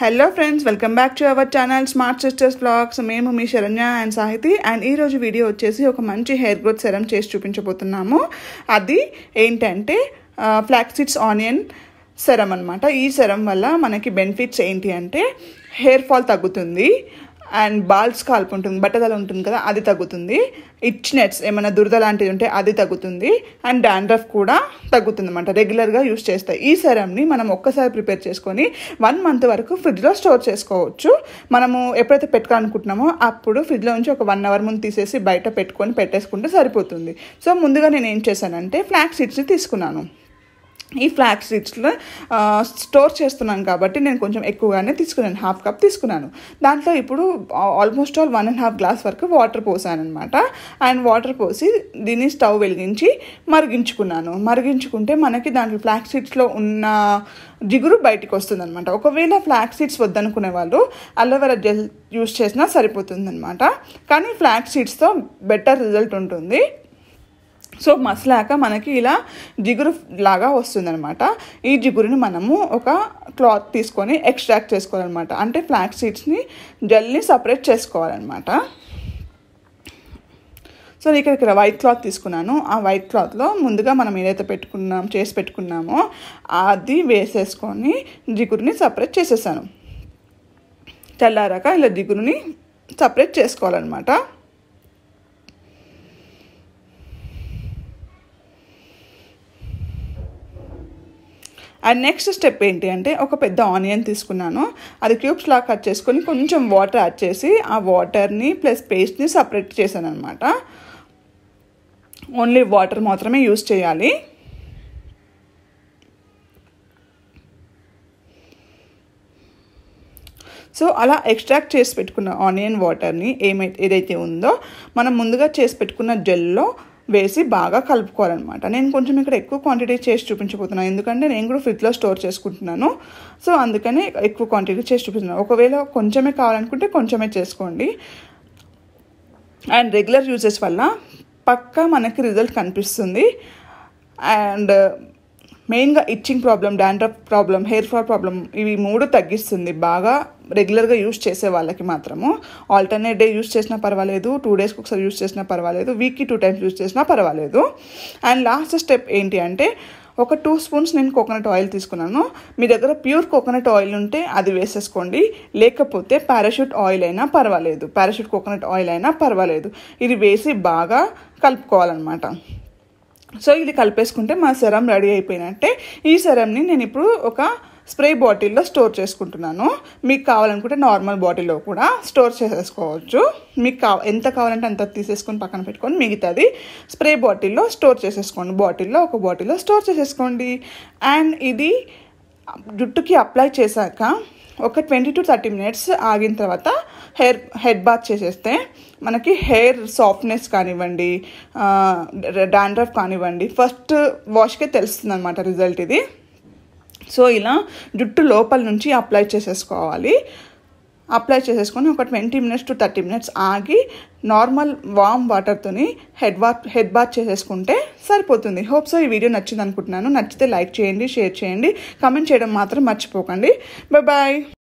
hello friends welcome back to our channel smart sisters blogs మేము మీ Saranya and Sahithi and ఈరోజు video వచ్చేసి ఒక మంచి హెయిర్ గ్రోత్ సెరమ్ చేసి చూపించబోతున్నాము అది ఏంటంటే ఫ్లాక్సిడ్స్ ఆనియన్ సెరమ్ అనమాట ఈ సెరమ్ వల్ల మనకి బెనిఫిట్స్ ఏంటి అంటే హెయిర్ ఫాల్ తగ్గుతుంది అండ్ బాల్స్ కాల్పు ఉంటుంది బట్టదల ఉంటుంది కదా అది తగ్గుతుంది ఇచ్నెట్స్ ఏమైనా దురద లాంటిది ఉంటే అది తగ్గుతుంది అండ్ డాండ్రఫ్ కూడా తగ్గుతుంది అనమాట రెగ్యులర్గా యూస్ చేస్తాయి ఈ సెరమ్ని మనం ఒక్కసారి ప్రిపేర్ చేసుకొని వన్ మంత్ వరకు ఫ్రిడ్జ్లో స్టోర్ చేసుకోవచ్చు మనము ఎప్పుడైతే పెట్టుకోవాలనుకుంటున్నామో అప్పుడు ఫ్రిడ్జ్లో నుంచి ఒక వన్ అవర్ ముందు తీసేసి బయట పెట్టుకొని పెట్టేసుకుంటే సరిపోతుంది సో ముందుగా నేను ఏం చేశానంటే ఫ్లాక్ సీడ్స్ని తీసుకున్నాను ఈ ఫ్లాక్ సీడ్స్లో స్టోర్ చేస్తున్నాను కాబట్టి నేను కొంచెం ఎక్కువగానే తీసుకున్నాను హాఫ్ కప్ తీసుకున్నాను దాంట్లో ఇప్పుడు almost all one and half glass వరకు వాటర్ పోసాను అనమాట అండ్ వాటర్ పోసి దీన్ని స్టవ్ వెలిగించి మరిగించుకున్నాను మరిగించుకుంటే మనకి దాంట్లో ఫ్లాక్ సీడ్స్లో ఉన్న జిగురు బయటికి వస్తుందన్నమాట ఒకవేళ ఫ్లాక్ సీడ్స్ వద్దనుకునే వాళ్ళు అలోవెరా జెల్ యూస్ చేసినా సరిపోతుందన్నమాట కానీ ఫ్లాక్ సీడ్స్తో బెటర్ రిజల్ట్ ఉంటుంది సో మసలాక మనకి ఇలా జిగురు లాగా వస్తుందనమాట ఈ జిగురుని మనము ఒక క్లాత్ తీసుకొని ఎక్స్ట్రాక్ట్ చేసుకోవాలన్నమాట అంటే ఫ్లాక్ సీడ్స్ని జల్ని సపరేట్ చేసుకోవాలన్నమాట సో ఇక్కడ ఇక్కడ వైట్ క్లాత్ తీసుకున్నాను ఆ వైట్ క్లాత్లో ముందుగా మనం ఏదైతే పెట్టుకున్నాం చేసి పెట్టుకున్నామో అది వేసేసుకొని జిగురుని సపరేట్ చేసేసాను తెల్లారాక ఇలా జిగురుని సపరేట్ చేసుకోవాలన్నమాట అండ్ నెక్స్ట్ స్టెప్ ఏంటి అంటే ఒక పెద్ద ఆనియన్ తీసుకున్నాను అది క్యూబ్స్ లా కట్ చేసుకొని కొంచెం వాటర్ యాడ్ చేసి ఆ వాటర్ని ప్లస్ పేస్ట్ని సపరేట్ చేశాను అనమాట ఓన్లీ వాటర్ మాత్రమే యూస్ చేయాలి సో అలా ఎక్స్ట్రాక్ట్ చేసి పెట్టుకున్న ఆనియన్ వాటర్ని ఏమై ఏదైతే ఉందో మనం ముందుగా చేసి పెట్టుకున్న జెల్లో వేసి బాగా కలుపుకోవాలన్నమాట నేను కొంచెం ఇక్కడ ఎక్కువ క్వాంటిటీ చేసి చూపించబోతున్నాను ఎందుకంటే నేను కూడా ఫ్రిడ్జ్లో స్టోర్ చేసుకుంటున్నాను సో అందుకని ఎక్కువ క్వాంటిటీ చేసి చూపిస్తున్నాను ఒకవేళ కొంచెమే కావాలనుకుంటే కొంచెమే చేసుకోండి అండ్ రెగ్యులర్ యూజెస్ వల్ల పక్కా మనకి రిజల్ట్ కనిపిస్తుంది అండ్ మెయిన్గా itching problem dandruff problem hair fall problem ఇవి మూడు తగ్గిస్తుంది బాగా రెగ్యులర్గా యూస్ చేసే వాళ్ళకి మాత్రము ఆల్టర్నేట్ డే యూస్ చేసినా పర్వాలేదు టూ డేస్కి ఒకసారి యూస్ చేసినా పర్వాలేదు వీక్కి టూ టైమ్స్ యూస్ చేసినా పర్వాలేదు అండ్ లాస్ట్ స్టెప్ ఏంటి అంటే ఒక టూ స్పూన్స్ నేను కోకోనట్ ఆయిల్ తీసుకున్నాను మీ దగ్గర ప్యూర్ కోకోనట్ ఆయిల్ ఉంటే అది వేసేసుకోండి లేకపోతే పారాషూట్ ఆయిల్ అయినా పర్వాలేదు పారాషూట్ కోకోనట్ ఆయిల్ అయినా పర్వాలేదు ఇది వేసి బాగా కలుపుకోవాలన్నమాట సో ఇది కలిపేసుకుంటే మా సెరం రెడీ అయిపోయినట్టే ఈ సెరంని నేను ఇప్పుడు ఒక స్ప్రే బాటిల్లో స్టోర్ చేసుకుంటున్నాను మీకు కావాలనుకుంటే నార్మల్ బాటిల్లో కూడా స్టోర్ చేసేసుకోవచ్చు మీకు కావ ఎంత కావాలంటే అంత తీసేసుకొని పక్కన పెట్టుకొని మిగతాది స్ప్రే బాటిల్లో స్టోర్ చేసేసుకోండి బాటిల్లో ఒక బాటిల్లో స్టోర్ చేసేసుకోండి అండ్ ఇది జుట్టుకి అప్లై చేశాక ఒక ట్వంటీ టు థర్టీ మినిట్స్ ఆగిన తర్వాత హెయిర్ హెడ్ బాత్ చేసేస్తే మనకి హెయిర్ సాఫ్ట్నెస్ కానివ్వండి డాండ్రఫ్ కానివ్వండి ఫస్ట్ వాష్కే తెలుస్తుంది అనమాట రిజల్ట్ ఇది సో ఇలా జుట్టు లోపల నుంచి అప్లై చేసేసుకోవాలి అప్లై చేసేసుకొని ఒక twenty minutes to thirty minutes ఆగి నార్మల్ వామ్ వాటర్తోని హెడ్ బాత్ హెడ్ బాత్ చేసేసుకుంటే సరిపోతుంది హోప్ సో ఈ వీడియో నచ్చింది అనుకుంటున్నాను నచ్చితే లైక్ చేయండి షేర్ చేయండి కమెంట్ చేయడం మాత్రం మర్చిపోకండి బాయ్